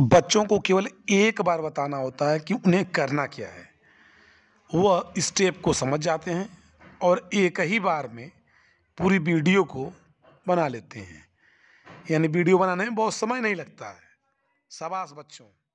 बच्चों को केवल एक बार बताना होता है कि उन्हें करना क्या है वह स्टेप को समझ जाते हैं और एक ही बार में पूरी वीडियो को बना लेते हैं यानी वीडियो बनाने में बहुत समय नहीं लगता है शाबाश बच्चों